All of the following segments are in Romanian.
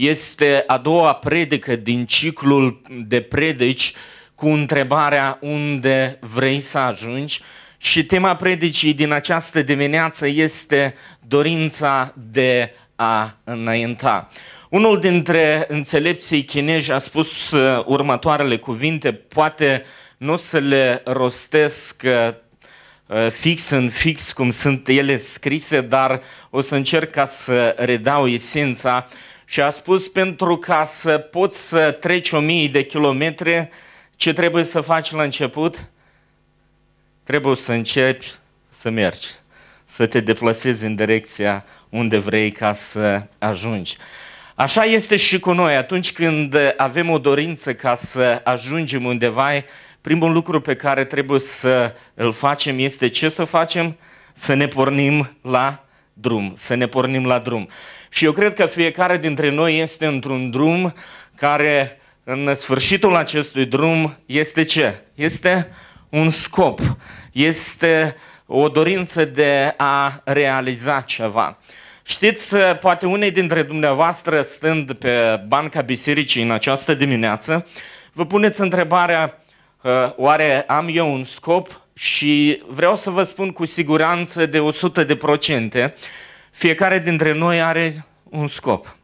Este a doua predică din ciclul de predici cu întrebarea unde vrei să ajungi și tema predicii din această dimineață este dorința de a înainta. Unul dintre înțelepții chinezi a spus uh, următoarele cuvinte, poate nu o să le rostesc uh, uh, fix în fix cum sunt ele scrise, dar o să încerc ca să redau esența. Și a spus, pentru ca să poți să treci o mie de kilometri, ce trebuie să faci la început? Trebuie să începi să mergi, să te deplasezi în direcția unde vrei ca să ajungi. Așa este și cu noi. Atunci când avem o dorință ca să ajungem undeva, primul lucru pe care trebuie să îl facem este ce să facem? Să ne pornim la drum, să ne pornim la drum. Și eu cred că fiecare dintre noi este într-un drum care în sfârșitul acestui drum este ce? Este un scop, este o dorință de a realiza ceva. Știți, poate unei dintre dumneavoastră stând pe banca bisericii în această dimineață, vă puneți întrebarea Ă, oare am eu un scop? Și vreau să vă spun cu siguranță de 100 de procente, fiecare dintre noi are un scop,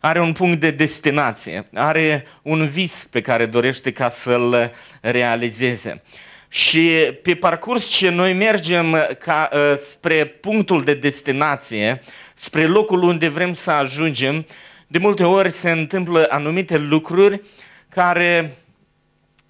are un punct de destinație, are un vis pe care dorește ca să-l realizeze. Și pe parcurs ce noi mergem ca, ă, spre punctul de destinație, spre locul unde vrem să ajungem, de multe ori se întâmplă anumite lucruri care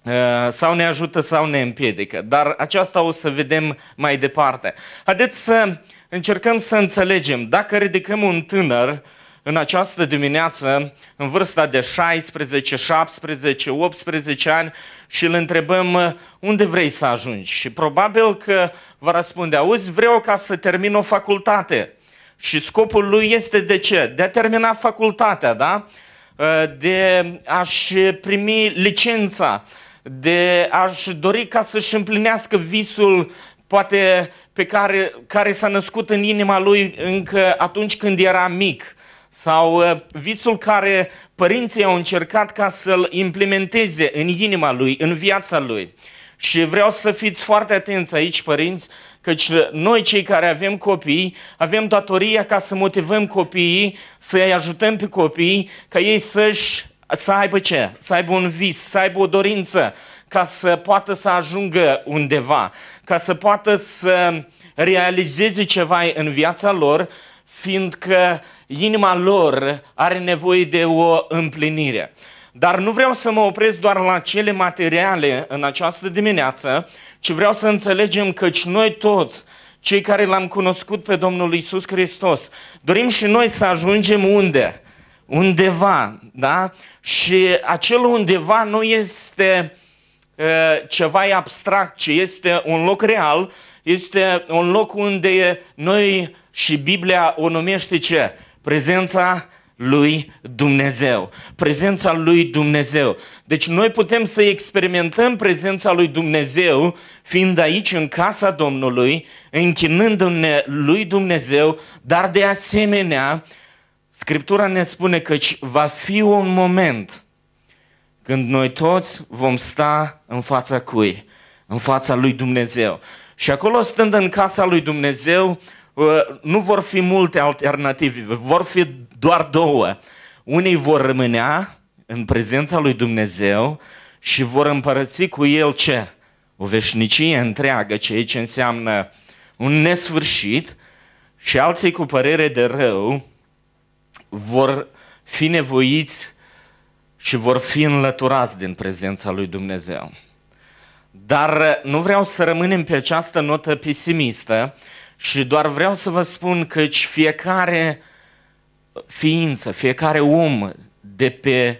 Eh, sau ne ajută sau ne împiedică. Dar aceasta o să vedem mai departe. Haideți să încercăm să înțelegem. Dacă ridicăm un tânăr în această dimineață, în vârsta de 16, 17, 18 ani și îl întrebăm eh, unde vrei să ajungi și probabil că va răspunde, auzi, vreau ca să termin o facultate. Și scopul lui este de ce? De a termina facultatea, da? Eh, de a-și primi licența, de aș dori ca să-și împlinească visul poate pe care, care s-a născut în inima lui încă atunci când era mic sau uh, visul care părinții au încercat ca să-l implementeze în inima lui, în viața lui. Și vreau să fiți foarte atenți aici, părinți, căci noi cei care avem copii, avem datoria ca să motivăm copiii, să-i ajutăm pe copii, ca ei să-și să aibă ce? Să aibă un vis, să aibă o dorință, ca să poată să ajungă undeva, ca să poată să realizeze ceva în viața lor, fiindcă inima lor are nevoie de o împlinire. Dar nu vreau să mă opresc doar la cele materiale în această dimineață, ci vreau să înțelegem că noi toți, cei care l-am cunoscut pe Domnul Isus Hristos, dorim și noi să ajungem unde? undeva, da? Și acel undeva nu este ceva abstract, ci este un loc real, este un loc unde noi și Biblia o numește ce? Prezența lui Dumnezeu. Prezența lui Dumnezeu. Deci noi putem să experimentăm prezența lui Dumnezeu fiind aici în casa Domnului, închinându-ne lui Dumnezeu, dar de asemenea uh, Scriptura ne spune că va fi un moment când noi toți vom sta în fața cui? În fața lui Dumnezeu. Și acolo stând în casa lui Dumnezeu, uh, nu vor fi multe alternative, vor fi doar două. Unii vor rămânea în prezența lui Dumnezeu și vor împărăți cu el ce? O veșnicie întreagă, ceea ce înseamnă un nesfârșit și alții cu părere de rău vor fi nevoiți și vor fi înlăturați din prezența lui Dumnezeu. Dar eh, nu vreau să rămânem pe această notă pesimistă și doar vreau să vă spun că fiecare eh, ființă, fiecare om de pe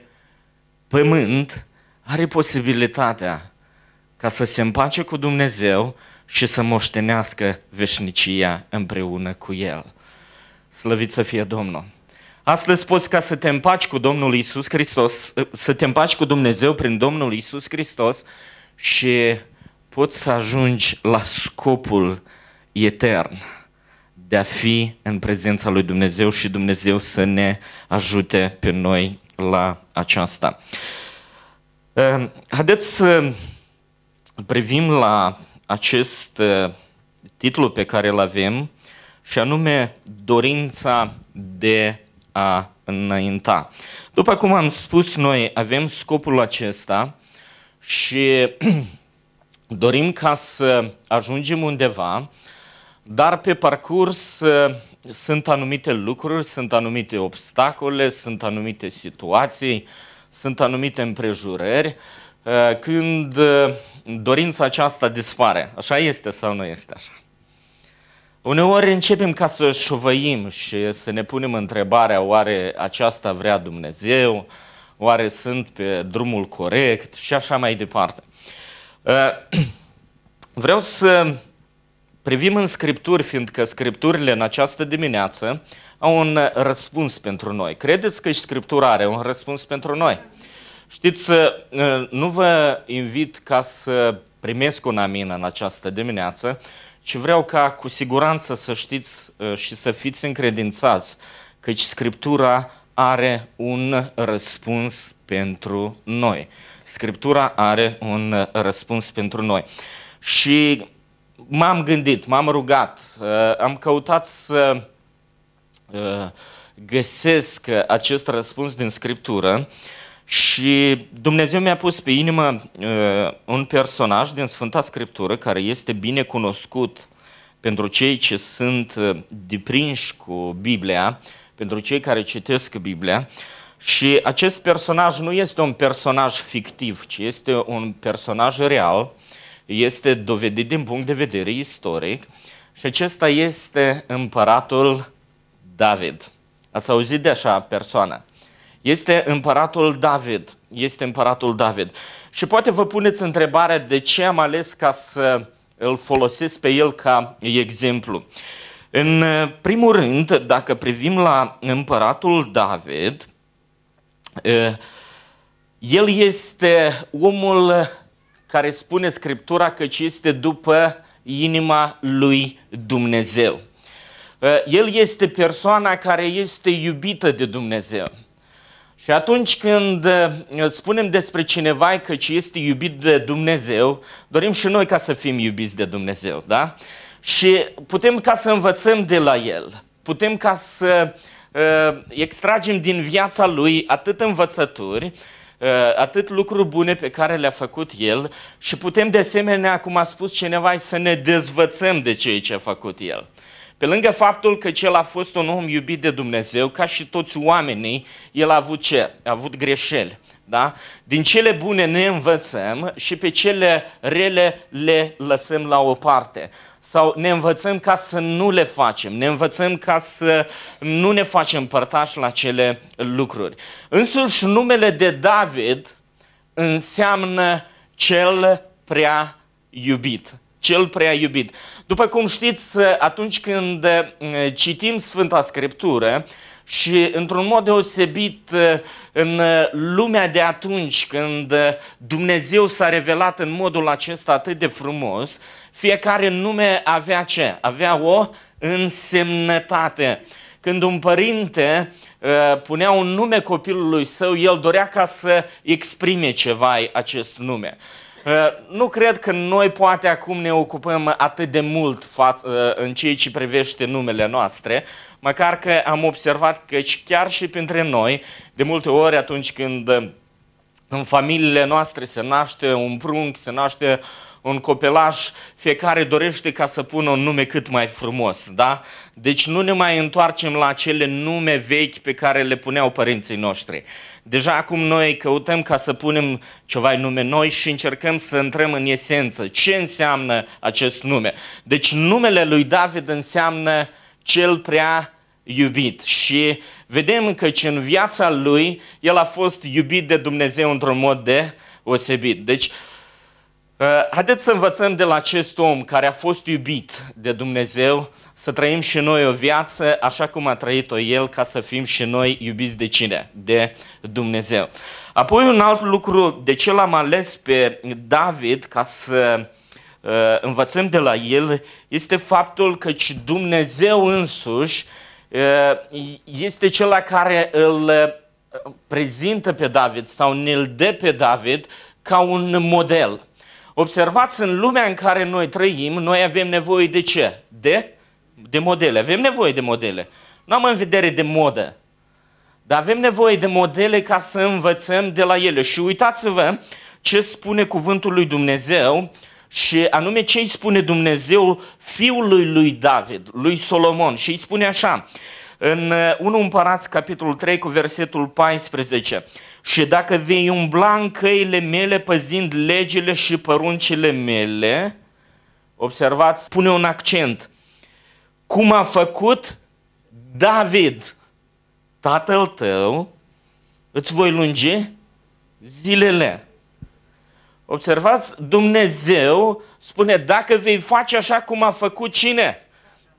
pământ are posibilitatea ca să se împace cu Dumnezeu și să moștenească veșnicia împreună cu El. Slăvit să fie Domnul! Astăzi poți ca să te împaci cu Domnul Isus Hristos, să te împaci cu Dumnezeu prin Domnul Isus Hristos și poți să ajungi la scopul etern de a fi în prezența lui Dumnezeu și Dumnezeu să ne ajute pe noi la aceasta. Ă, haideți să privim la acest ă, titlu pe care îl avem și anume dorința de a înainta. După cum am spus, noi avem scopul acesta și dorim ca să ajungem undeva, dar pe parcurs uh, sunt anumite lucruri, sunt anumite obstacole, sunt anumite situații, sunt anumite împrejurări, uh, când uh, dorința aceasta dispare. Așa este sau nu este așa? Uneori începem ca să șovăim și să ne punem întrebarea oare aceasta vrea Dumnezeu, oare sunt pe drumul corect și așa mai departe. Uh, vreau să privim în Scripturi, fiindcă Scripturile în această dimineață au un răspuns pentru noi. Credeți că și Scriptura are un răspuns pentru noi? Știți, uh, nu vă invit ca să primesc un amin în această dimineață, ci vreau ca cu siguranță să știți uh, și să fiți încredințați căci Scriptura are un răspuns pentru noi. Scriptura are un răspuns pentru noi. Și m-am gândit, m-am rugat, uh, am căutat să uh, găsesc acest răspuns din Scriptură și Dumnezeu mi-a pus pe inimă uh, un personaj din Sfânta Scriptură care este bine cunoscut pentru cei ce sunt uh, deprinși cu Biblia, pentru cei care citesc Biblia. Și acest personaj nu este un personaj fictiv, ci este un personaj real, este dovedit din punct de vedere istoric și acesta este împăratul David. Ați auzit de așa persoană? Este împăratul David. Este împăratul David. Și poate vă puneți întrebarea de ce am ales ca să îl folosesc pe el ca exemplu. În uh, primul rând, dacă privim la împăratul David, uh, el este omul care spune Scriptura că este după inima lui Dumnezeu. Uh, el este persoana care este iubită de Dumnezeu. Și atunci când eh, spunem despre cineva că este iubit de Dumnezeu, dorim și noi ca să fim iubiți de Dumnezeu, da? Și putem ca să învățăm de la el, putem ca să uh, extragem din viața lui atât învățături, uh, atât lucruri bune pe care le-a făcut el și putem de asemenea, cum a spus cineva, să ne dezvățăm de ceea ce a făcut el. Uh, pe lângă faptul că cel a fost un om iubit de Dumnezeu, ca și toți oamenii, el a avut ce? A avut greșeli. Da? Din cele bune ne învățăm și pe cele rele le lăsăm la o parte. Sau ne învățăm ca să nu le facem, ne învățăm ca să nu ne facem părtași la cele lucruri. Însuși numele de David înseamnă cel prea iubit cel prea iubit. După cum știți, atunci când eh, citim Sfânta Scriptură, și într-un mod deosebit eh, în eh, lumea de atunci când Dumnezeu s-a revelat în modul acesta atât de frumos, fiecare nume avea ce? Avea o însemnătate. Când un părinte punea un nume copilului său, el dorea ca să exprime ceva acest nume. Uh, nu cred că noi poate acum ne ocupăm atât de mult uh, în ceea ce privește numele noastre, măcar că am observat că chiar și printre noi, de multe ori atunci când uh, în familiile noastre se naște un prunc, se naște un copelaș, fiecare dorește ca să pună un nume cât mai frumos, da? Deci nu ne mai întoarcem la acele nume vechi pe care le puneau părinții noștri. Uh, Deja acum noi căutăm ca să punem ceva nume noi și încercăm să intrăm în esență. Ce înseamnă acest nume? Deci numele lui David înseamnă cel prea iubit și vedem că în viața lui el a fost iubit de Dumnezeu într-un mod de osebit. Deci Uh, haideți să învățăm de la acest om care a fost iubit de Dumnezeu să trăim și noi o viață așa cum a trăit-o el ca să fim și noi iubiți de cine? De Dumnezeu. Apoi un alt lucru, de ce l-am ales pe David ca să uh, învățăm de la el, este faptul că Dumnezeu însuși uh, este cel care îl uh, prezintă pe David sau ne-l dă pe David ca un model. Observați, în lumea în care noi trăim, noi avem nevoie de ce? De, de modele. Avem nevoie de modele. Nu am în vedere de modă, dar avem nevoie de modele ca să învățăm de la ele. Și uitați-vă ce spune cuvântul lui Dumnezeu și anume ce îi spune Dumnezeu fiului lui David, lui Solomon. Și îi spune așa, în 1 uh, Împărați, capitolul 3, cu versetul 14. Și dacă vei umbla în căile mele păzind legile și păruncile mele, observați, pune un accent. Cum a făcut David, tatăl tău, îți voi lungi zilele. Observați, Dumnezeu spune, dacă vei face așa cum a făcut cine?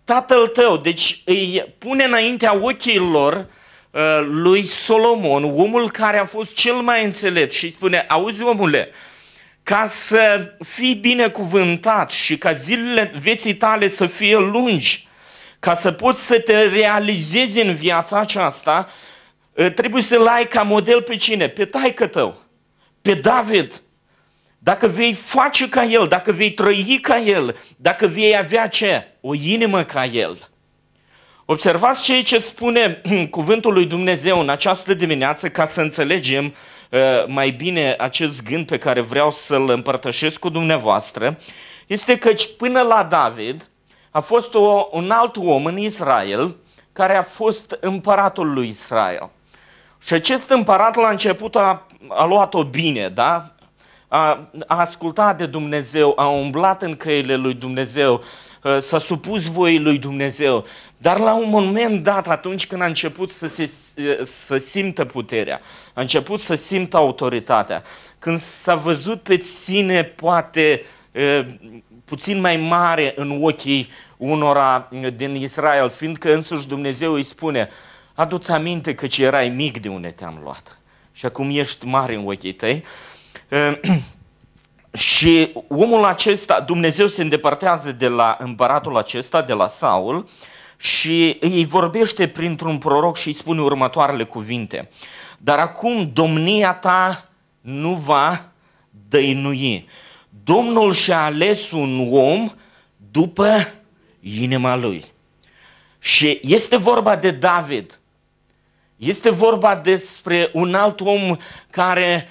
Tatăl tău. Deci îi pune înaintea ochilor Uh, lui Solomon, omul care a fost cel mai înțelept și spune, auzi omule, ca să fii binecuvântat și ca zilele vieții tale să fie lungi, ca să poți să te realizezi în viața aceasta, uh, trebuie să-l ai ca model pe cine? Pe taică tău, pe David. Dacă vei face ca el, dacă vei trăi ca el, dacă vei avea ce? O inimă ca el – Observați ceea ce spune cuvântul lui Dumnezeu în această dimineață ca să înțelegem uh, mai bine acest gând pe care vreau să-l împărtășesc cu dumneavoastră. Este că până la David a fost o, un alt om în Israel care a fost împăratul lui Israel. Și acest împărat la început a, a luat-o bine, da? a, a ascultat de Dumnezeu, a umblat în căile lui Dumnezeu, ă, s-a supus voii lui Dumnezeu. Dar la un moment dat, atunci când a început să, se, ă, să simtă puterea, a început să simtă autoritatea, când s-a văzut pe sine poate ă, puțin mai mare în ochii unora din Israel, fiindcă însuși Dumnezeu îi spune, adu-ți aminte că ce erai mic de unde te-am luat și acum ești mare în ochii tăi, uh, Ehm, și omul acesta, Dumnezeu se îndepărtează de la împăratul acesta, de la Saul, și îi vorbește printr-un proroc și îi spune următoarele cuvinte. Dar acum domnia ta nu va dăinui. Domnul și-a ales un om după inima lui. Și este vorba de David. Este vorba despre un alt om care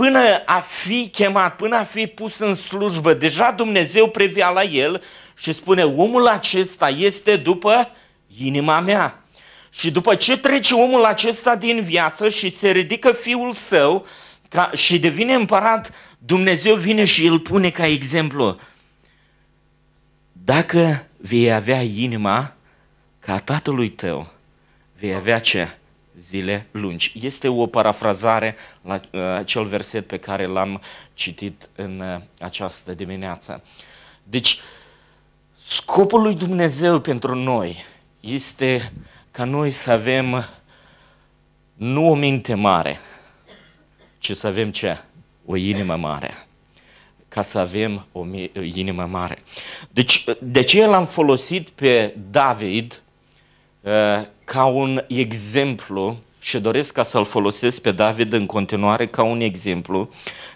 până a fi chemat, până a fi pus în slujbă, deja Dumnezeu privea la el și spune, omul acesta este după inima mea. Și după ce trece omul acesta din viață și se ridică fiul său ca, și devine împărat, Dumnezeu vine și îl pune ca exemplu. Dacă vei avea inima ca tatălui tău, vei avea ce? zile lungi. Este o parafrazare la uh, acel verset pe care l-am citit în uh, această dimineață. Deci, scopul lui Dumnezeu pentru noi este ca noi să avem nu o minte mare, ci să avem ce? O inimă mare. Ca să avem o inimă mare. Deci, de ce l-am folosit pe David uh, ca un exemplu și doresc ca să-l folosesc pe David în continuare ca un exemplu,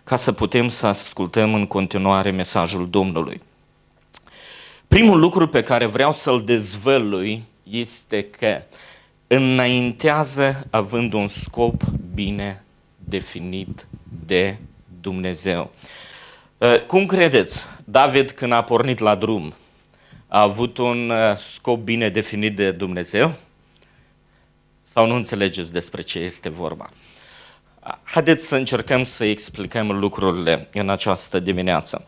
ca să putem să ascultăm în continuare mesajul Domnului. Primul lucru pe care vreau să-l dezvălui este că înaintează având un scop bine definit de Dumnezeu. Ă, cum credeți, David când a pornit la drum, a avut un ă, scop bine definit de Dumnezeu? sau nu înțelegeți despre ce este vorba. Haideți să încercăm să explicăm lucrurile în această dimineață.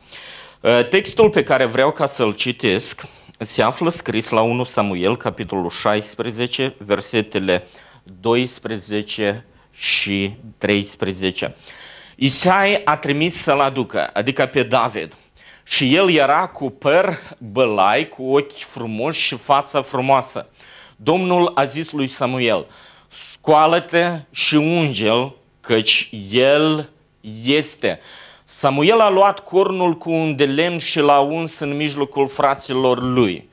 Textul pe care vreau ca să-l citesc se află scris la 1 Samuel, capitolul 16, versetele 12 și 13. Isai a trimis să-l aducă, adică pe David. Și el era cu păr bălai, cu ochi frumoși și fața frumoasă. Domnul a zis lui Samuel, scoală-te și unge căci el este. Samuel a luat cornul cu un de lemn și l-a uns în mijlocul fraților lui.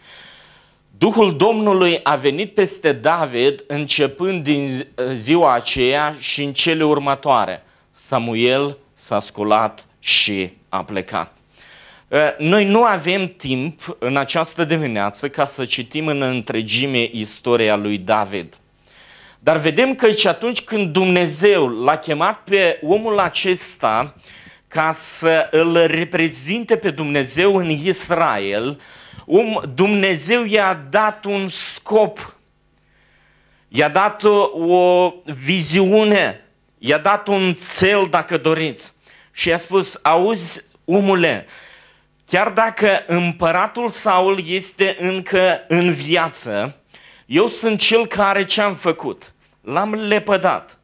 Duhul Domnului a venit peste David începând din ziua aceea și în cele următoare. Samuel s-a sculat și a plecat. Uh, noi nu avem timp în această dimineață ca să citim în întregime istoria lui David. Dar vedem că și atunci când Dumnezeu l-a chemat pe omul acesta ca să îl reprezinte pe Dumnezeu în Israel, Dumnezeu i-a dat un scop, i-a dat o viziune, i-a dat un cel, dacă doriți. Și i-a spus, auzi, omule, Chiar dacă împăratul Saul este încă în viață, eu sunt cel care ce-am făcut? L-am lepădat.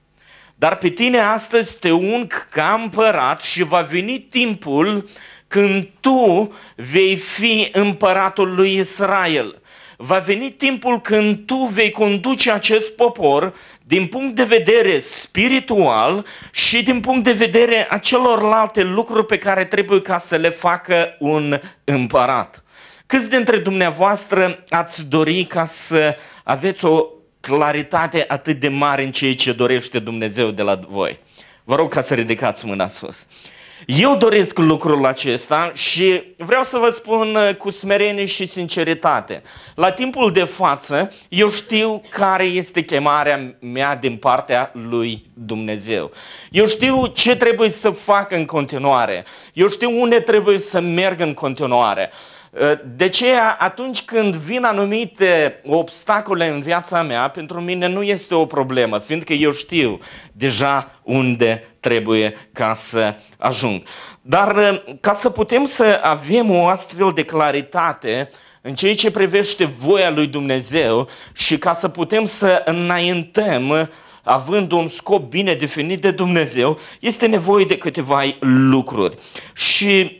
Dar pe tine astăzi te unc ca împărat și va veni timpul când tu vei fi împăratul lui Israel. Va veni timpul când tu vei conduce acest popor din punct de vedere spiritual și din punct de vedere a celorlalte lucruri pe care trebuie ca să le facă un împărat. Câți dintre dumneavoastră ați dori ca să aveți o claritate atât de mare în ceea ce dorește Dumnezeu de la voi? Vă rog ca să ridicați mâna sus. Uh, eu doresc lucrul acesta și vreau să vă spun uh, cu smerenie și sinceritate. La timpul de față, eu știu care este chemarea mea din partea lui Dumnezeu. Eu știu ce trebuie să fac în continuare. Eu știu unde trebuie să merg în continuare. Ă, de ce atunci când vin anumite obstacole în viața mea, pentru mine nu este o problemă, fiindcă eu știu deja unde trebuie ca să ajung. Dar ă, ca să putem să avem o astfel de claritate în ceea ce privește voia lui Dumnezeu și ca să putem să înaintăm având un scop bine definit de Dumnezeu, este nevoie de câteva lucruri. Și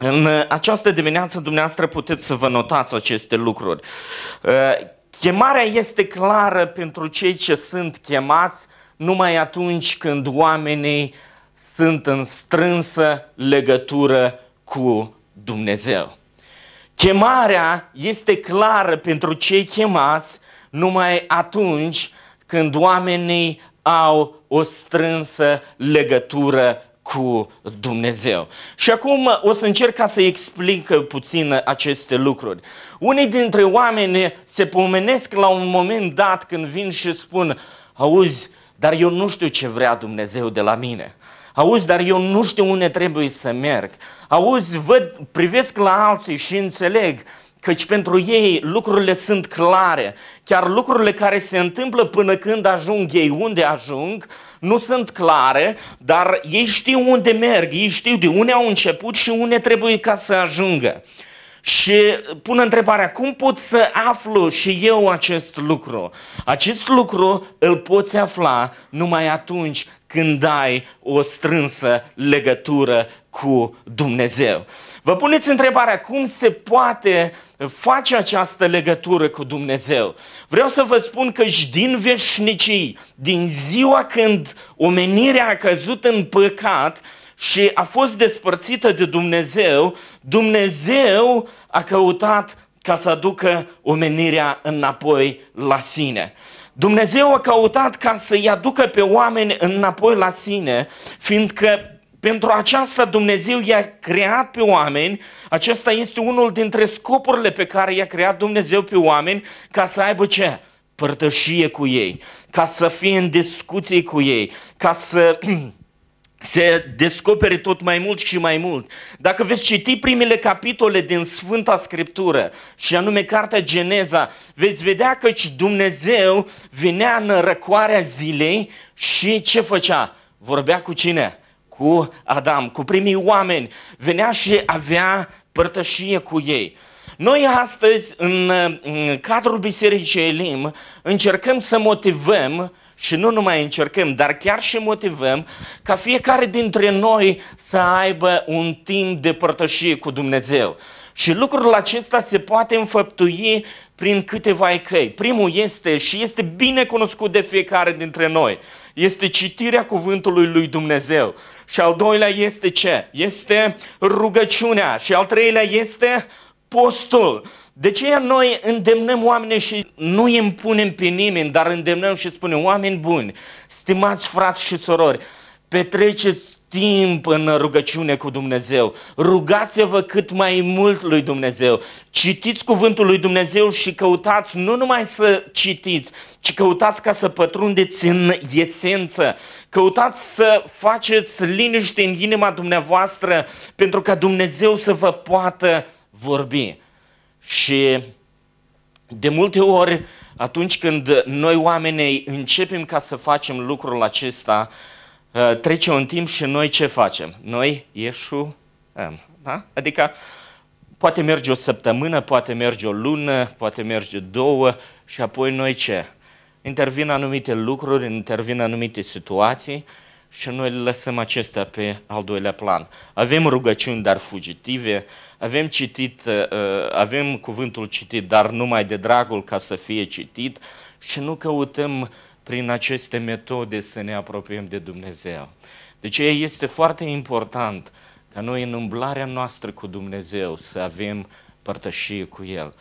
În uh, această dimineață dumneavoastră puteți să vă notați aceste lucruri. Uh, chemarea este clară pentru cei ce sunt chemați numai atunci când oamenii sunt în strânsă legătură cu Dumnezeu. Chemarea este clară pentru cei chemați numai atunci când oamenii au o strânsă legătură cu Dumnezeu. Și acum uh, o să încerc ca să explic uh, puțin uh, aceste lucruri. Unii dintre oameni se pomenesc la un moment dat când vin și spun, auzi, dar eu nu știu ce vrea Dumnezeu de la mine. Auzi, dar eu nu știu unde trebuie să merg. Auzi, văd, privesc la alții și înțeleg căci pentru ei lucrurile sunt clare. Chiar lucrurile care se întâmplă până când ajung ei, unde ajung, nu sunt clare, dar ei știu unde merg, ei știu de unde au început și unde trebuie ca să ajungă. Și pun întrebarea, cum pot să aflu și eu acest lucru? Acest lucru îl poți afla numai atunci când ai o strânsă legătură cu Dumnezeu. Vă puneți întrebarea, cum se poate uh, face această legătură cu Dumnezeu. Vreau să vă spun că și din veșnicii, din ziua când omenirea a căzut în păcat și a fost despărțită de Dumnezeu, Dumnezeu a căutat ca să aducă omenirea înapoi la sine. Dumnezeu a căutat ca să-i aducă pe oameni înapoi la sine, fiindcă pentru aceasta Dumnezeu i-a creat pe oameni, acesta este unul dintre scopurile pe care i-a creat Dumnezeu pe oameni, ca să aibă ce? Părtășie cu ei, ca să fie în discuții cu ei, ca să se descopere tot mai mult și mai mult. Dacă veți citi primele capitole din Sfânta Scriptură, și anume Cartea Geneza, veți vedea că Dumnezeu venea în răcoarea zilei și ce făcea? Vorbea cu cine? cu Adam, cu primii oameni, venea și avea părtășie cu ei. Noi astăzi, în, în cadrul Bisericii Elim, încercăm să motivăm și nu numai încercăm, dar chiar și motivăm ca fiecare dintre noi să aibă un timp de părtășie cu Dumnezeu. Și lucrul acesta se poate înfăptui prin câteva căi. Primul este și este bine cunoscut de fiecare dintre noi este citirea cuvântului lui Dumnezeu. Și al doilea este ce? Este rugăciunea. Și al treilea este postul. De ce noi îndemnăm oamenii și nu îi impunem pe nimeni, dar îndemnăm și spunem, oameni buni, stimați frați și sorori, petreceți timp în rugăciune cu Dumnezeu. Rugați-vă cât mai mult lui Dumnezeu. Citiți cuvântul lui Dumnezeu și căutați nu numai să citiți, ci căutați ca să pătrundeți în esență. Căutați să faceți liniște în inima dumneavoastră pentru ca Dumnezeu să vă poată vorbi. Și de multe ori, atunci când noi oamenii începem ca să facem lucrul acesta, uh, Uh, trece un timp și noi ce facem? Noi ieșuăm. Da? Adică poate merge o săptămână, poate merge o lună, poate merge două și apoi noi ce? Intervin anumite lucruri, intervin anumite situații și noi lăsăm acestea pe al doilea plan. Avem rugăciuni, dar fugitive, avem citit, uh, uh, avem cuvântul citit, dar numai de dragul ca să fie citit și nu căutăm uh, prin aceste metode să ne apropiem de Dumnezeu. Deci este foarte important ca noi în umblarea noastră cu Dumnezeu să avem părtășie cu El.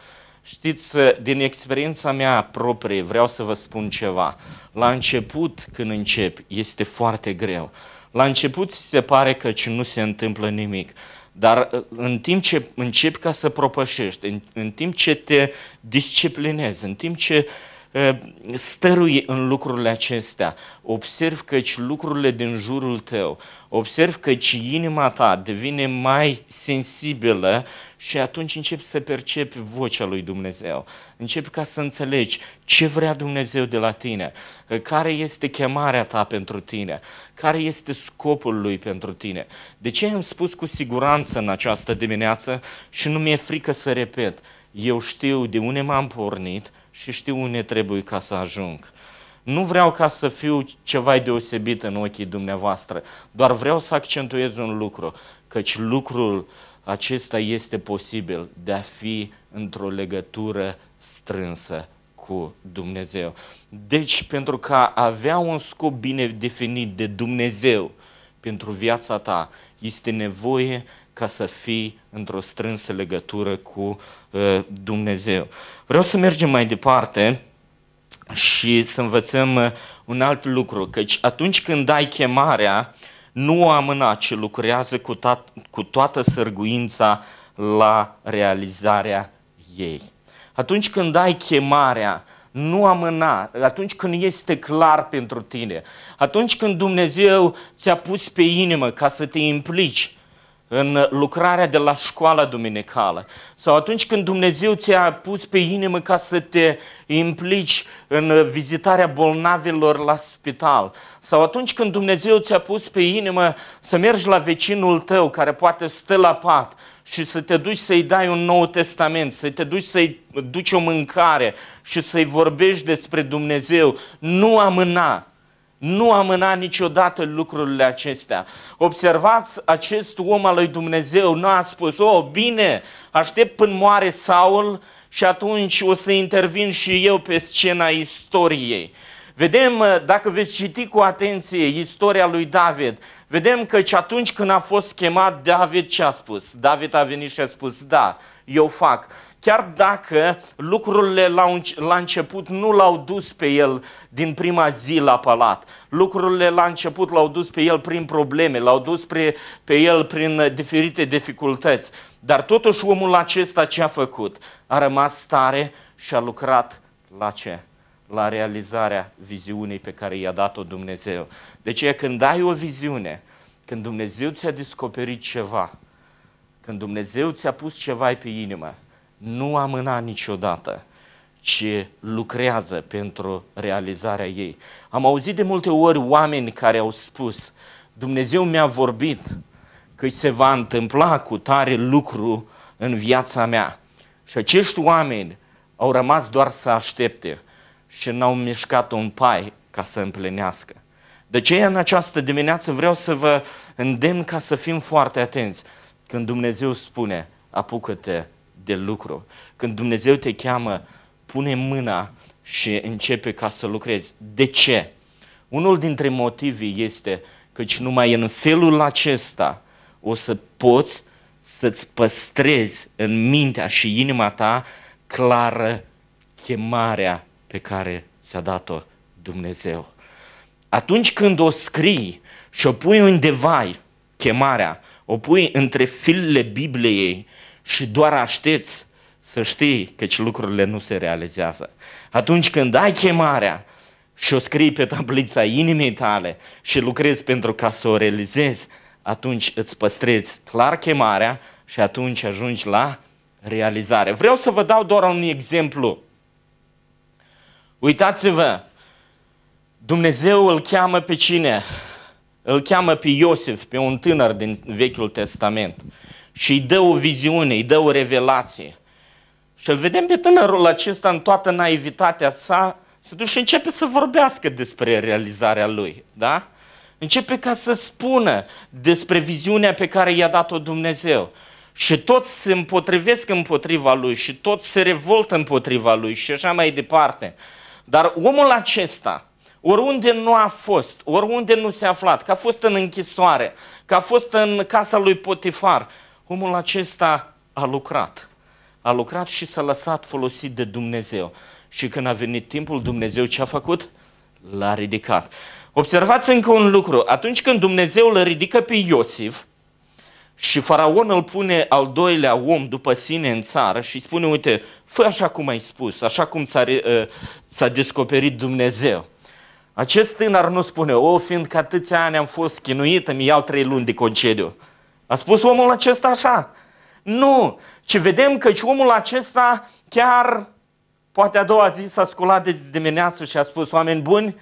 Știți, eh, din experiența mea proprie vreau să vă spun ceva. La început, când încep, este foarte greu. La început se pare că nu se întâmplă nimic, dar eh, în timp ce începi ca să propășești, în, în timp ce te disciplinezi, în timp ce uh, Ă, stărui în lucrurile acestea. Observ căci lucrurile din jurul tău, observ căci inima ta devine mai sensibilă și atunci începi să percepi vocea lui Dumnezeu. Începi ca să înțelegi ce vrea Dumnezeu de la tine, care este chemarea ta pentru tine, care este scopul lui pentru tine. De ce am spus cu siguranță în această dimineață și nu mi-e frică să repet, eu știu de unde m-am pornit, și știu unde trebuie ca să ajung. Nu vreau ca să fiu ceva deosebit în ochii dumneavoastră, doar vreau să accentuez un lucru, căci lucrul acesta este posibil de a fi într-o legătură strânsă cu Dumnezeu. Deci, pentru că avea un scop bine definit de Dumnezeu, uh, pentru viața ta. Este nevoie ca să fii într-o strânsă legătură cu uh, Dumnezeu. Vreau să mergem mai departe și să învățăm uh, un alt lucru, căci atunci când dai chemarea, nu o amâna, ci lucrează cu, ta- cu toată sârguința la realizarea ei. Atunci când dai chemarea, nu amâna. Atunci când este clar pentru tine, atunci când Dumnezeu ți-a pus pe inimă ca să te implici în lucrarea de la școala duminicală sau atunci când Dumnezeu ți-a pus pe inimă ca să te implici în vizitarea bolnavilor la spital sau atunci când Dumnezeu ți-a pus pe inimă să mergi la vecinul tău care poate stă la pat și să te duci să-i dai un nou testament, să te duci să-i duci o mâncare și să-i vorbești despre Dumnezeu, nu amâna. Nu amâna niciodată lucrurile acestea. Observați, acest om al lui Dumnezeu nu a spus, o, oh, bine, aștept până moare Saul și atunci o să intervin și eu pe scena istoriei. Vedem, dacă veți citi cu atenție istoria lui David, Vedem că și atunci când a fost chemat David ce a spus? David a venit și a spus, da, eu fac. Chiar dacă lucrurile la început nu l-au dus pe el din prima zi la palat, lucrurile la început l-au dus pe el prin probleme, l-au dus pe, pe el prin diferite dificultăți, dar totuși omul acesta ce a făcut? A rămas tare și a lucrat la ce? la realizarea viziunii pe care i-a dat-o Dumnezeu. Deci e când ai o viziune, când Dumnezeu ți-a descoperit ceva, când Dumnezeu ți-a pus ceva pe inimă, nu amâna niciodată, ce lucrează pentru realizarea ei. Am auzit de multe ori oameni care au spus, Dumnezeu mi-a vorbit că se va întâmpla cu tare lucru în viața mea. Și acești oameni au rămas doar să aștepte și n-au mișcat un pai ca să împlinească. De ce în această dimineață vreau să vă îndemn ca să fim foarte atenți când Dumnezeu spune, apucă-te de lucru. Când Dumnezeu te cheamă, pune mâna și începe ca să lucrezi. De ce? Unul dintre motive este căci numai în felul acesta o să poți să-ți păstrezi în mintea și inima ta clară chemarea pe care ți-a dat-o Dumnezeu. Atunci când o scrii și o pui undeva, chemarea, o pui între filele Bibliei și doar aștepți să știi că lucrurile nu se realizează. Atunci când ai chemarea și o scrii pe tablița inimii tale și lucrezi pentru ca să o realizezi, atunci îți păstrezi clar chemarea și atunci ajungi la realizare. Vreau să vă dau doar un exemplu Uitați-vă, Dumnezeu îl cheamă pe cine? Îl cheamă pe Iosif, pe un tânăr din Vechiul Testament și îi dă o viziune, îi dă o revelație. Și îl vedem pe tânărul acesta în toată naivitatea sa, se duce și începe să vorbească despre realizarea lui, da? Începe ca să spună despre viziunea pe care i-a dat-o Dumnezeu. Și toți se împotrivesc împotriva lui și toți se revoltă împotriva lui și așa mai departe. Dar omul acesta, oriunde nu a fost, oriunde nu s-a aflat, că a fost în închisoare, că a fost în casa lui Potifar, omul acesta a lucrat. A lucrat și s-a lăsat folosit de Dumnezeu. Și când a venit timpul, Dumnezeu ce a făcut? L-a ridicat. Observați încă un lucru. Atunci când Dumnezeu îl ridică pe Iosif, și faraon îl pune al doilea om după sine în țară și spune, uite, fă așa cum ai spus, așa cum ă, s-a, descoperit Dumnezeu. Acest tânăr nu spune, o, fiindcă atâția ani am fost chinuit, îmi iau trei luni de concediu. A spus omul acesta așa. Nu, ci vedem că și omul acesta chiar poate a doua zi s-a sculat de dimineață și a spus, oameni buni,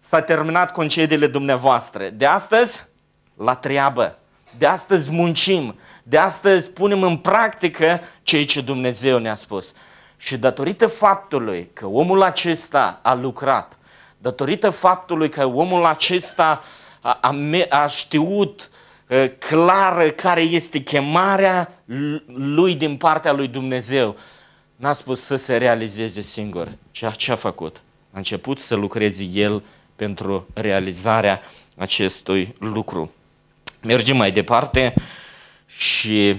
s-a terminat concediile dumneavoastră. De astăzi, la treabă. De astăzi muncim, de astăzi punem în practică ceea ce Dumnezeu ne-a spus. Și datorită faptului că omul acesta a lucrat, datorită faptului că omul acesta a, a, a știut ă, clară care este chemarea lui din partea lui Dumnezeu, n-a spus să se realizeze singur. Ceea ce a făcut? A început să lucreze el pentru realizarea acestui lucru. Mergem mai departe și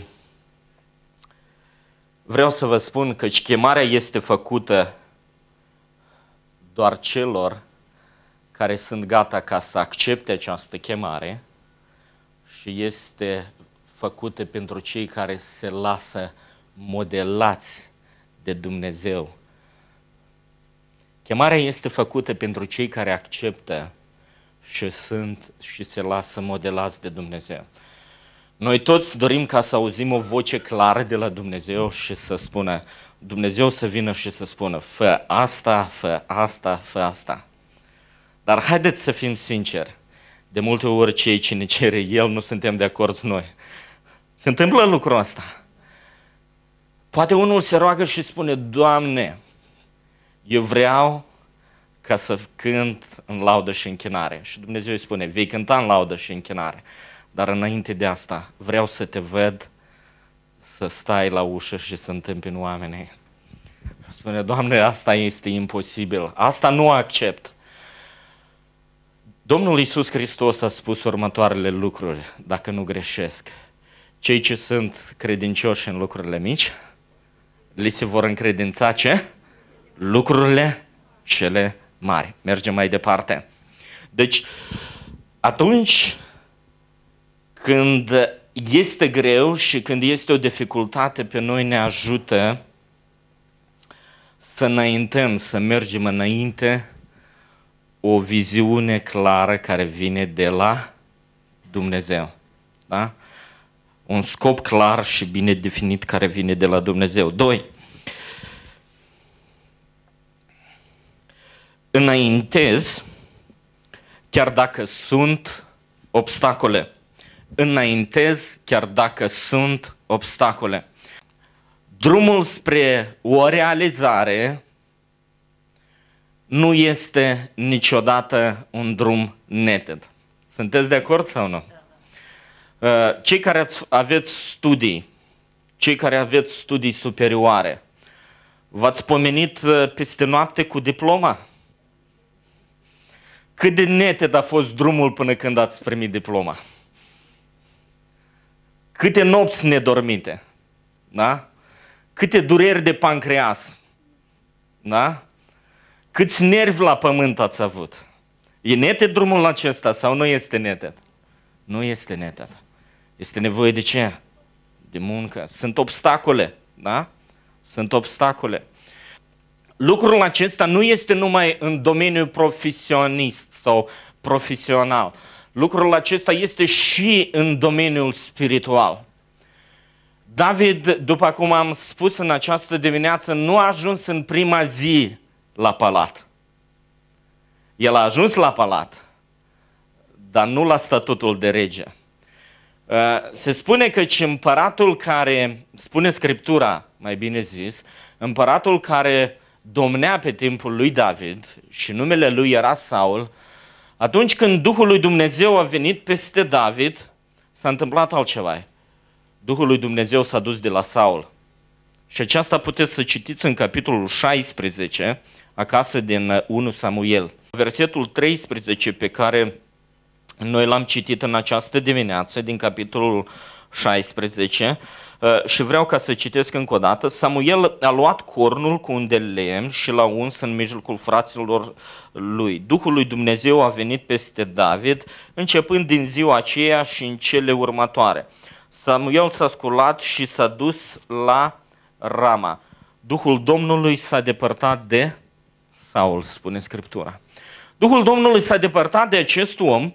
vreau să vă spun că chemarea este făcută doar celor care sunt gata ca să accepte această chemare și este făcută pentru cei care se lasă modelați de Dumnezeu. Chemarea este făcută pentru cei care acceptă și sunt și se lasă modelați de Dumnezeu. Noi toți dorim ca să auzim o voce clară de la Dumnezeu și să spună, Dumnezeu să vină și să spună, fă asta, fă asta, fă asta. Dar haideți să fim sinceri. De multe ori cei ce ne cere El nu suntem de acord noi. Se întâmplă lucrul ăsta. Poate unul se roagă și spune, Doamne, eu vreau ca să cânt în laudă și închinare. Și Dumnezeu îi spune, vei cânta în laudă și închinare, dar înainte de asta vreau să te văd să stai la ușă și să întâmpini oamenii. Spune, Doamne, asta este imposibil, asta nu accept. Domnul Iisus Hristos a spus următoarele lucruri, dacă nu greșesc. Cei ce sunt credincioși în lucrurile mici, li se vor încredința ce? Lucrurile cele mari. Mergem mai departe. Deci, atunci când este greu și când este o dificultate, pe noi ne ajută să înaintăm, să mergem înainte o viziune clară care vine de la Dumnezeu. Da? Un scop clar și bine definit care vine de la Dumnezeu. Doi, înaintez, chiar dacă sunt obstacole. Înaintez, chiar dacă sunt obstacole. Drumul spre o realizare nu este niciodată un drum neted. Sunteți de acord sau nu? Uh, cei care aveți studii, cei care aveți studii superioare, v-ați pomenit uh, peste noapte cu diploma? Cât de neted a fost drumul până când ați primit diploma? Câte nopți nedormite? Da? Câte dureri de pancreas? Da? Câți nervi la pământ ați avut? E neted drumul acesta sau nu este neted? Nu este neted. Este nevoie de ce? De muncă. Sunt obstacole, da? Sunt obstacole. Lucrul acesta nu este numai în domeniul profesionist, sau profesional. Lucrul acesta este și în domeniul spiritual. David, după cum am spus în această dimineață, nu a ajuns în prima zi la palat. El a ajuns la palat, dar nu la statutul de rege. Uh, se spune că împăratul care, spune Scriptura, mai bine zis, împăratul care domnea pe timpul lui David și numele lui era Saul, atunci când Duhul lui Dumnezeu a venit peste David, s-a întâmplat altceva. Duhul lui Dumnezeu s-a dus de la Saul. Și aceasta puteți să citiți în capitolul 16, acasă din 1 uh, Samuel. Versetul 13 pe care noi l-am citit în această dimineață din capitolul 16 Uh, și vreau ca să citesc încă o dată, Samuel a luat cornul cu un de lemn și l-a uns în mijlocul fraților lui. Duhul lui Dumnezeu a venit peste David, începând din ziua aceea și în cele următoare. Samuel s-a sculat și s-a dus la Rama. Duhul Domnului s-a depărtat de Saul, spune Scriptura. Duhul Domnului s-a depărtat de acest om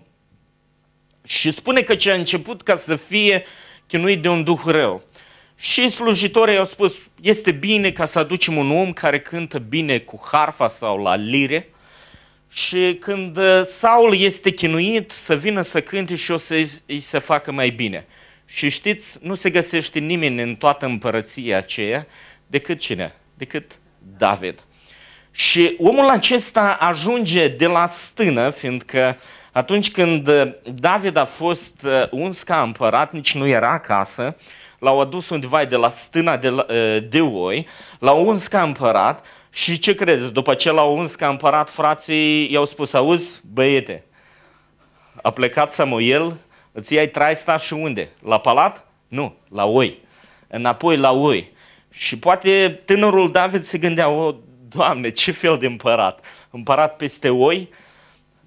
și spune că ce a început ca să fie chinuit de un duh rău. Și slujitorii au spus, este bine ca să aducem un om care cântă bine cu harfa sau la lire. Și când uh, Saul este chinuit să vină să cânte și o să îi se facă mai bine. Și știți, nu se găsește nimeni în toată împărăția aceea decât cine? Decât David. Și omul acesta ajunge de la stână, fiindcă atunci când uh, David a fost uh, uns ca împărat, nici nu era acasă, l-au adus undeva de la stâna de, ă, de oi, l-au uns ca împărat și ce credeți? După ce l-au uns ca împărat, frații i-au spus, auzi, băiete, a plecat Samuel, îți iai traista și unde? La palat? Nu, la oi. Înapoi la oi. Și poate tânărul David se gândea, o, Doamne, ce fel de împărat? Împărat peste oi?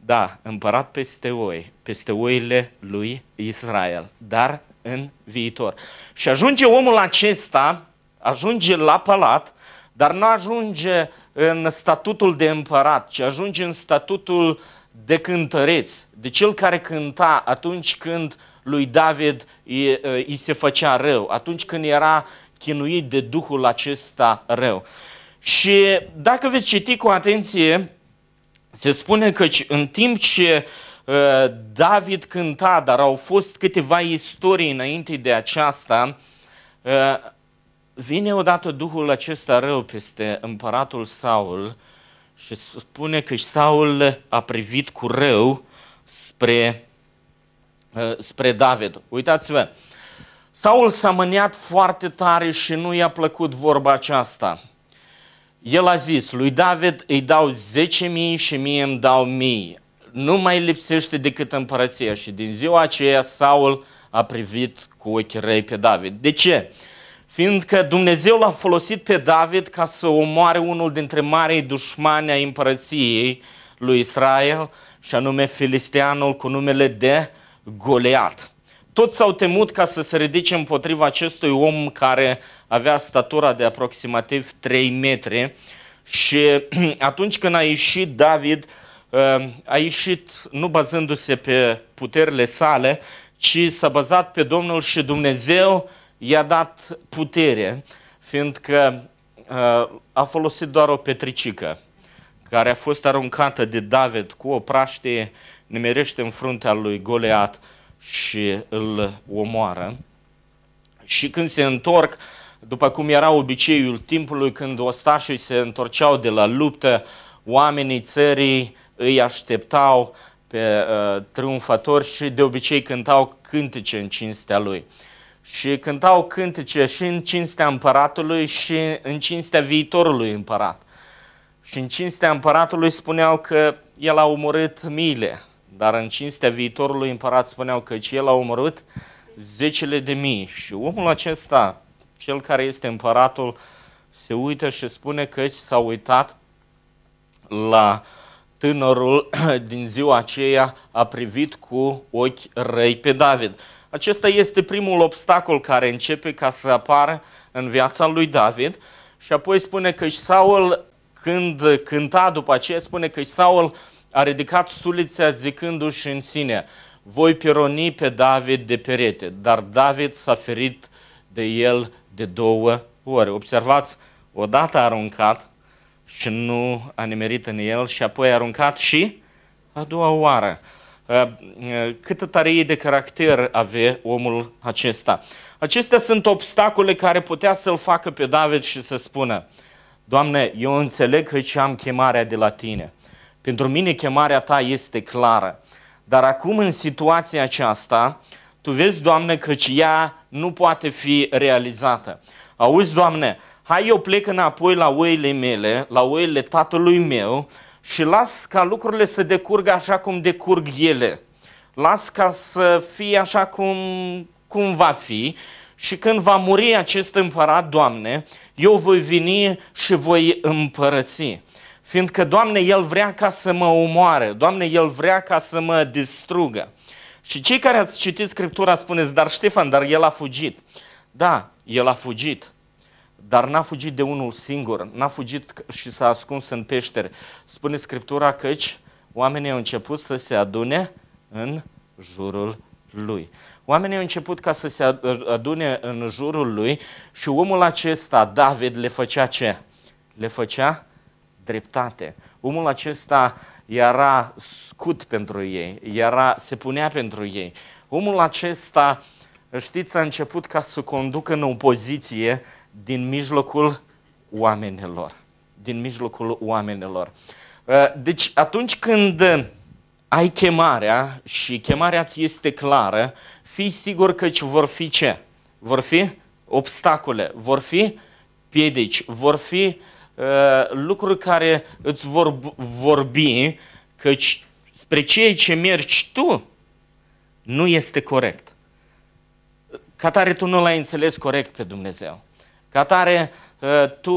Da, împărat peste oi, peste oile lui Israel. Dar în viitor. Și ajunge omul acesta, ajunge la palat, dar nu ajunge în statutul de împărat, ci ajunge în statutul de cântăreț, de cel care cânta atunci când lui David îi, se făcea rău, atunci când era chinuit de duhul acesta rău. Și dacă veți citi cu atenție, se spune că în timp ce uh, Uh, David cânta, dar au fost câteva istorii înainte de aceasta, uh, vine odată Duhul acesta rău peste împăratul Saul și spune că Saul a privit cu rău spre, uh, spre David. Uitați-vă, Saul s-a mâniat foarte tare și nu i-a plăcut vorba aceasta. El a zis, lui David îi dau 10.000 și mie îmi dau mii nu mai lipsește decât împărăția și din ziua aceea Saul a privit cu ochii răi pe David. De ce? Fiindcă Dumnezeu l-a folosit pe David ca să omoare unul dintre marii dușmani ai împărăției lui Israel și anume filisteanul cu numele de Goliat. Toți s-au temut ca să se ridice împotriva acestui om care avea statura de aproximativ 3 metri și atunci când a ieșit David, uh, Ehm, a ieșit nu bazându-se pe puterile sale, ci s-a bazat pe Domnul și Dumnezeu i-a dat putere, fiindcă ehm, a folosit doar o petricică care a fost aruncată de David cu o praștie, nimerește în fruntea lui Goleat și îl omoară. Și când se întorc, după cum era obiceiul timpului când ostașii se întorceau de la luptă, oamenii țării îi așteptau pe uh, triumfător și de obicei cântau cântece în cinstea lui. Și cântau cântece și în cinstea împăratului și în cinstea viitorului împărat. Și în cinstea împăratului spuneau că el a omorât miile, dar în cinstea viitorului împărat spuneau că el a omorât zecele de mii. Și omul acesta, cel care este împăratul, se uită și spune că s-a uitat la uh, tânărul din ziua aceea a privit cu ochi răi pe David. Acesta este primul obstacol care începe ca să apară în viața lui David și apoi spune că Saul, când cânta după aceea, spune că Saul a ridicat sulița zicându-și în sine, voi pironi pe David de perete, dar David s-a ferit de el de două ori. Observați, odată a aruncat, și nu a nimerit în el și apoi a aruncat și a doua oară. Uh, uh, câtă tare de caracter avea omul acesta. Acestea sunt obstacole care putea să-l facă pe David și să spună, Doamne, eu înțeleg că ce am chemarea de la Tine. Pentru mine chemarea Ta este clară. Dar acum în situația aceasta, Tu vezi, Doamne, că ea nu poate fi realizată. Auzi, Doamne, hai eu plec înapoi la oile mele, la oile tatălui meu și las ca lucrurile să decurgă așa cum decurg ele. Las ca să fie așa cum, cum va fi și când va muri acest împărat, Doamne, eu voi veni și voi împărăți. Fiindcă, Doamne, El vrea ca să mă omoare, Doamne, El vrea ca să mă distrugă. Și cei care ați citit Scriptura spuneți, dar Ștefan, dar el a fugit. Da, el a fugit dar n-a fugit de unul singur, n-a fugit și s-a ascuns în peșteri. Spune Scriptura căci oamenii au început să se adune în jurul lui. Oamenii au început ca să se adune în jurul lui și omul acesta, David, le făcea ce? Le făcea dreptate. Omul acesta era scut pentru ei, era, se punea pentru ei. Omul acesta, știți, a început ca să conducă în opoziție uh, din mijlocul oamenilor. Din mijlocul oamenilor. Uh, deci atunci când ai chemarea și chemarea ți este clară, fii sigur că vor fi ce? Vor fi obstacole, vor fi piedici, vor fi uh, lucruri care îți vor vorbi că spre ceea ce mergi tu nu este corect. Ca tare tu nu l-ai înțeles corect pe Dumnezeu. Ca tare, ă, tu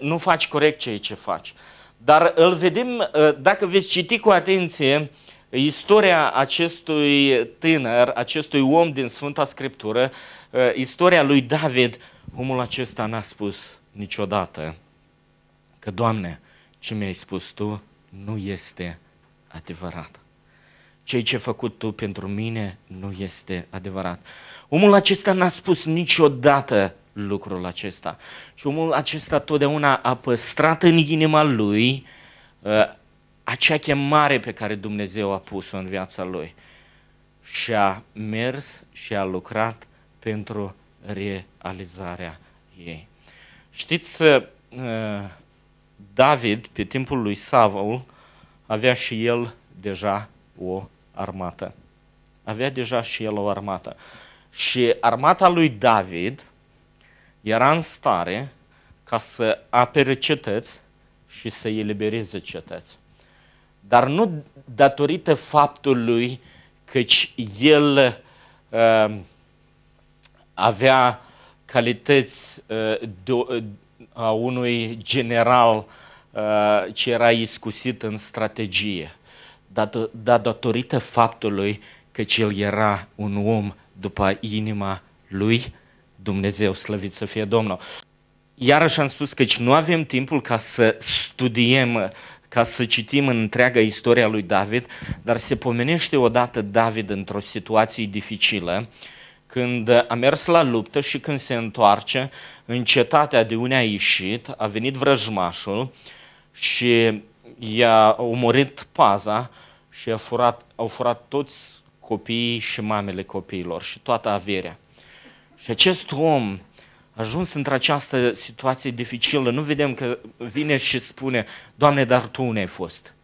nu faci corect ceea ce faci. Dar îl vedem, ă, dacă veți citi cu atenție istoria acestui tânăr, acestui om din Sfânta Scriptură, ă, istoria lui David, omul acesta n-a spus niciodată că, Doamne, ce mi-ai spus Tu nu este adevărat. Ceea ce ai făcut Tu pentru mine nu este adevărat. Omul acesta n-a spus niciodată lucrul acesta. Și omul acesta totdeauna a păstrat în inima lui uh, acea chemare pe care Dumnezeu a pus-o în viața lui și a mers și a lucrat pentru realizarea ei. Știți, uh, David, pe timpul lui Saul, avea și el deja o armată. Avea deja și el o armată. Și armata lui David era în stare ca să apere cetăți și să elibereze cetăți. Dar nu datorită faptului căci el uh, avea calități uh, de, uh, a unui general uh, ce era iscusit în strategie, dar datorită faptului că el era un om după inima lui Dumnezeu slăvit să fie Domnul. Iarăși am spus că nu avem timpul ca să studiem, ca să citim întreaga istoria lui David, dar se pomenește odată David într-o situație dificilă, când a mers la luptă și când se întoarce, în cetatea de unde a ieșit, a venit vrăjmașul și i-a omorât paza și a furat, au furat toți copiii și mamele copiilor și toată averea. Și acest om a ajuns într-această situație dificilă. Nu vedem că vine și spune, Doamne, dar Tu unde ai fost?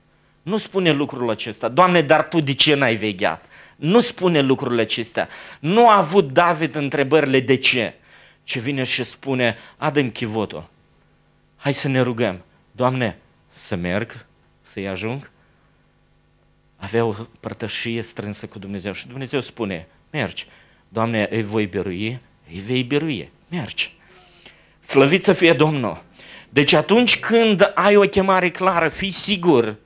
Nu spune lucrul acesta. Doamne, dar Tu de ce n-ai vegheat? Nu spune lucrurile acestea. Nu a avut David întrebările de ce, ci vine și spune, adă-mi chivotul. Hai să ne rugăm. Doamne, să merg, să-i ajung. Avea o părtășie strânsă cu Dumnezeu și Dumnezeu spune, mergi. Doamne, îi voi birui, îi vei biruie. Mergi. Slăvit să fie Domnul. Deci atunci când ai o chemare clară, fii sigur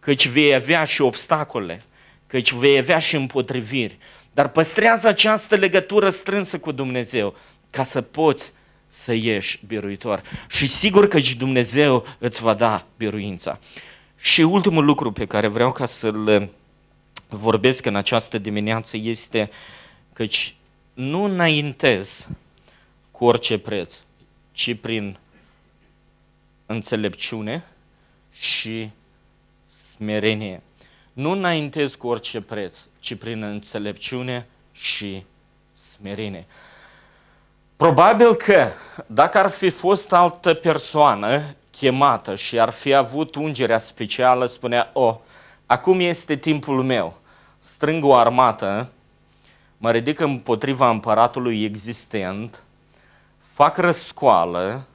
căci vei avea și obstacole, căci vei avea și împotriviri, dar păstrează această legătură strânsă cu Dumnezeu ca să poți să ieși biruitor. Și sigur că și Dumnezeu îți va da biruința. Și ultimul lucru pe care vreau ca să-l vorbesc în această dimineață este căci nu înaintez cu orice preț, ci prin înțelepciune și smerenie. Nu înaintez cu orice preț, ci prin înțelepciune și smerenie. Probabil că dacă ar fi fost altă persoană chemată și ar fi avut ungerea specială, spunea, o, oh, acum este timpul meu, strâng o armată, mă ridic împotriva împăratului existent, fac răscoală,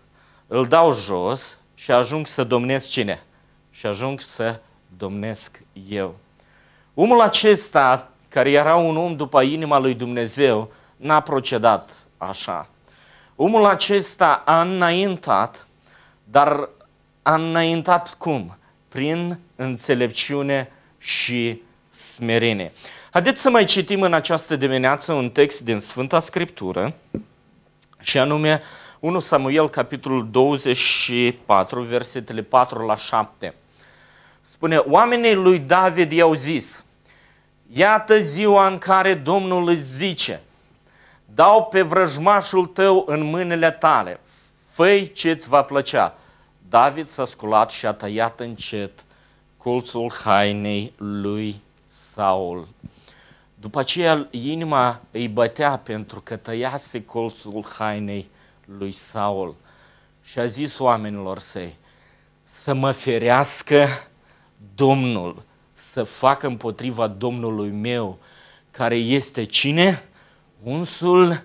îl dau jos și ajung să domnesc cine? Și ajung să domnesc eu. Omul acesta, care era un om după inima lui Dumnezeu, n-a procedat așa. Omul acesta a înaintat, dar a înaintat cum? Prin înțelepciune și smerenie. Haideți să mai citim în această dimineață un text din Sfânta Scriptură, și anume 1 Samuel, capitolul 24, versetele 4 la 7. Spune, oamenii lui David i-au zis, iată ziua în care Domnul îți zice, dau pe vrăjmașul tău în mâinile tale, făi ce îți va plăcea. David s-a sculat și a tăiat încet colțul hainei lui Saul. După aceea inima îi bătea pentru că tăiase colțul hainei lui Saul și a zis oamenilor săi, să mă ferească Domnul, să fac împotriva Domnului meu, care este cine? Unsul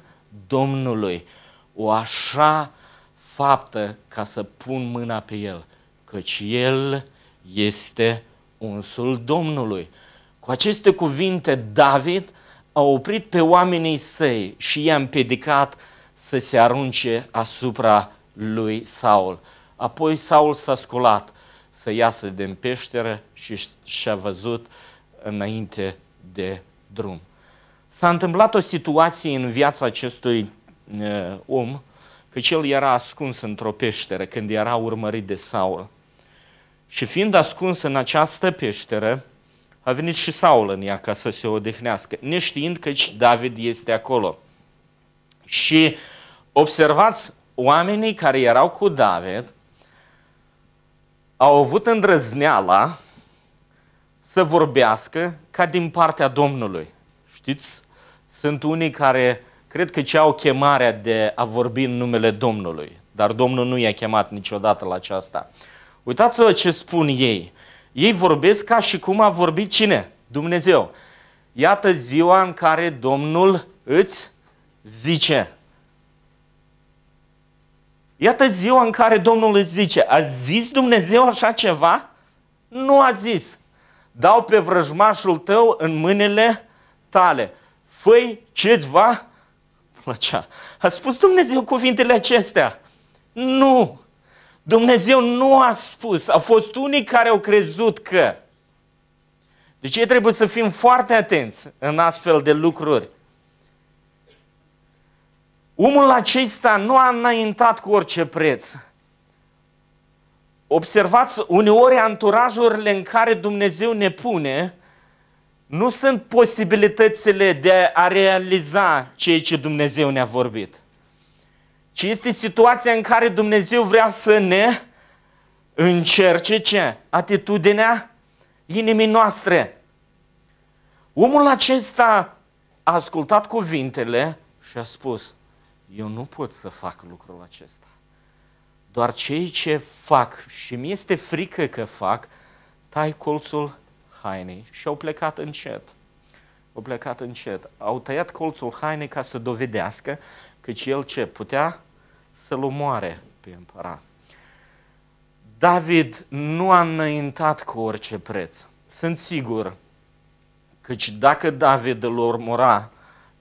Domnului. O așa faptă ca să pun mâna pe el, căci el este unsul Domnului. Cu aceste cuvinte, David a oprit pe oamenii săi și i-a împiedicat să se arunce asupra lui Saul. Apoi Saul s-a sculat să iasă din peșteră și și-a văzut înainte de drum. S-a întâmplat o situație în viața acestui uh, om, că el era ascuns într-o peșteră când era urmărit de Saul. Și fiind ascuns în această peșteră, a venit și Saul în ea ca să se odihnească, neștiind și David este acolo. Și observați, oamenii care erau cu David au avut îndrăzneala să vorbească ca din partea Domnului. Știți, sunt unii care cred că ce au chemarea de a vorbi în numele Domnului, dar Domnul nu i-a chemat niciodată la aceasta. Uitați-vă ce spun ei. Ei vorbesc ca și cum a vorbit cine? Dumnezeu. Iată ziua în care Domnul îți zice. Iată ziua în care Domnul îți zice, a zis Dumnezeu așa ceva? Nu a zis. Dau pe vrăjmașul tău în mâinile tale. Făi ce-ți va plăcea. A spus Dumnezeu cuvintele acestea. Nu! Dumnezeu nu a spus, au fost unii care au crezut că. Deci ei trebuie să fim foarte atenți în astfel de lucruri. Omul acesta nu a înaintat cu orice preț. Observați, uneori anturajurile în care Dumnezeu ne pune nu sunt posibilitățile de a realiza ceea ce Dumnezeu ne-a vorbit ci este situația în care Dumnezeu vrea să ne încerce ce? Atitudinea inimii noastre. Omul acesta a ascultat cuvintele și a spus, eu nu pot să fac lucrul acesta. Doar cei ce fac și mi este frică că fac, tai colțul hainei și au plecat încet. Au plecat încet. Au tăiat colțul hainei ca să dovedească că el ce putea să-l omoare pe împărat. David nu a înaintat cu orice preț. Sunt sigur căci dacă David îl urmura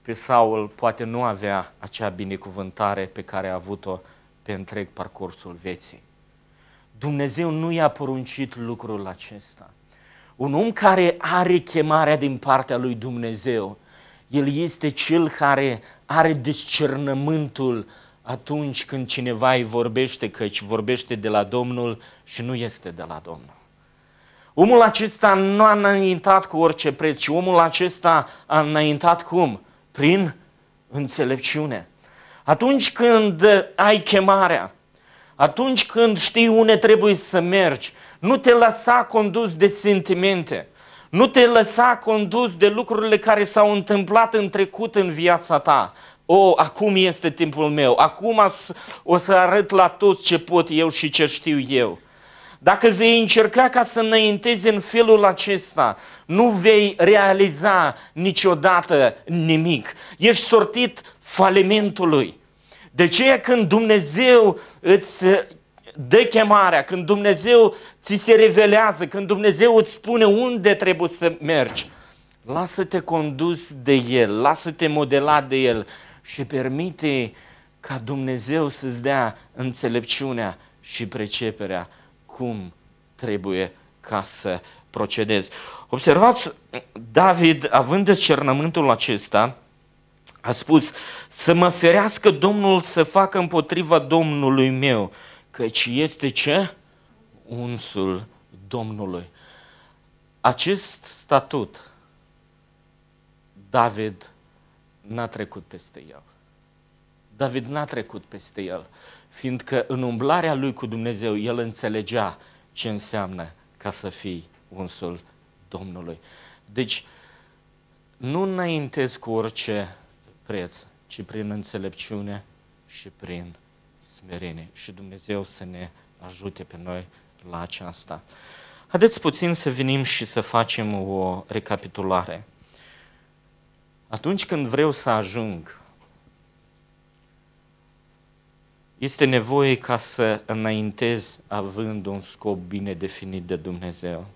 pe Saul, poate nu avea acea binecuvântare pe care a avut-o pe întreg parcursul vieții. Dumnezeu nu i-a poruncit lucrul acesta. Un om care are chemarea din partea lui Dumnezeu, el este cel care are discernământul atunci când cineva îi vorbește, căci vorbește de la Domnul și nu este de la Domnul. Omul acesta nu a înaintat cu orice preț, ci omul acesta a înaintat cum? Prin înțelepciune. Atunci când ai chemarea, atunci când știi unde trebuie să mergi, nu te lăsa condus de sentimente, nu te lăsa condus de lucrurile care s-au întâmplat în trecut în viața ta, oh, acum este timpul meu, acum o să arăt la toți ce pot eu și ce știu eu. Dacă vei încerca ca să înaintezi în felul acesta, nu vei realiza niciodată nimic. Ești sortit falimentului. De ce când Dumnezeu îți uh, dă chemarea, când Dumnezeu ți se revelează, când Dumnezeu îți spune unde trebuie să mergi, lasă-te condus de El, lasă-te modelat de El, și permite ca Dumnezeu să-ți dea înțelepciunea și preceperea cum trebuie ca să procedezi. Observați, David, având discernământul acesta, a spus, să mă ferească Domnul să facă împotriva Domnului meu, căci este ce? Unsul Domnului. Acest statut David n-a trecut peste el. David n-a trecut peste el, fiindcă în umblarea lui cu Dumnezeu el înțelegea ce înseamnă ca să fii unsul Domnului. Deci, nu înaintezi cu orice preț, ci prin înțelepciune și prin smerenie. Și Dumnezeu să ne ajute pe noi la aceasta. Haideți puțin să venim și să facem o recapitulare. Atunci când vreau să ajung, este nevoie ca să înaintez având un scop bine definit de Dumnezeu.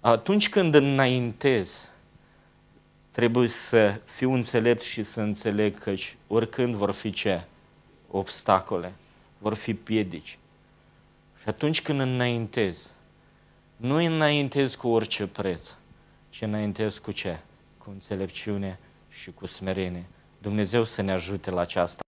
Atunci când înaintez, trebuie să fiu înțelept și să înțeleg că oricând vor fi ce? Obstacole, vor fi piedici. Și atunci când înaintez, nu înaintez cu orice preț, ci înaintez cu ce? cu înțelepciune și cu smerenie. Dumnezeu să ne ajute la aceasta.